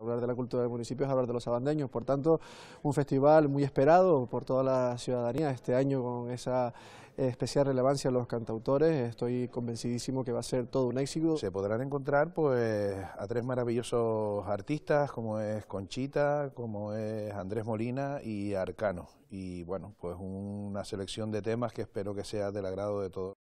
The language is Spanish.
Hablar de la cultura del municipio es hablar de los abandeños, por tanto, un festival muy esperado por toda la ciudadanía este año con esa eh, especial relevancia a los cantautores, estoy convencidísimo que va a ser todo un éxito. Se podrán encontrar pues a tres maravillosos artistas como es Conchita, como es Andrés Molina y Arcano y bueno, pues una selección de temas que espero que sea del agrado de todos.